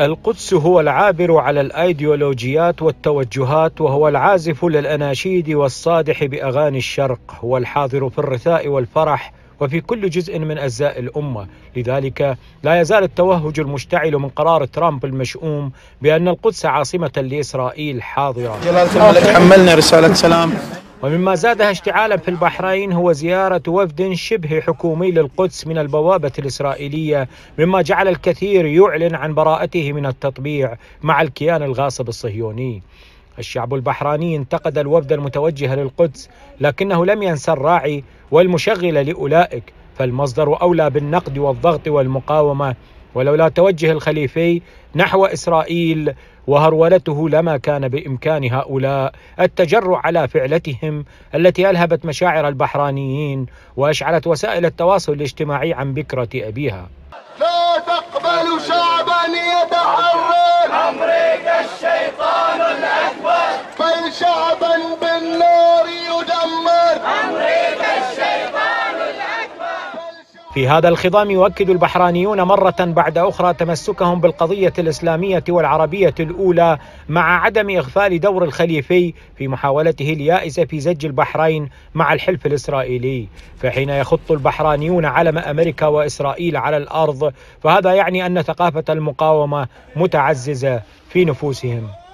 القدس هو العابر على الايديولوجيات والتوجهات وهو العازف للاناشيد والصادح باغاني الشرق هو الحاضر في الرثاء والفرح وفي كل جزء من اجزاء الامه، لذلك لا يزال التوهج المشتعل من قرار ترامب المشؤوم بان القدس عاصمه لاسرائيل حاضره. جلاله حملنا رساله سلام ومما زادها اشتعالا في البحرين هو زيارة وفد شبه حكومي للقدس من البوابة الإسرائيلية مما جعل الكثير يعلن عن براءته من التطبيع مع الكيان الغاصب الصهيوني الشعب البحراني انتقد الوفد المتوجه للقدس لكنه لم ينسى الراعي والمشغل لأولئك فالمصدر أولى بالنقد والضغط والمقاومة ولولا توجه الخليفي نحو اسرائيل وهرولته لما كان بامكان هؤلاء التجرع على فعلتهم التي الهبت مشاعر البحرانيين واشعلت وسائل التواصل الاجتماعي عن بكره ابيها. في هذا الخضام يؤكد البحرانيون مرة بعد أخرى تمسكهم بالقضية الإسلامية والعربية الأولى مع عدم إغفال دور الخليفي في محاولته اليائسة في زج البحرين مع الحلف الإسرائيلي فحين يخط البحرانيون علم أمريكا وإسرائيل على الأرض فهذا يعني أن ثقافة المقاومة متعززة في نفوسهم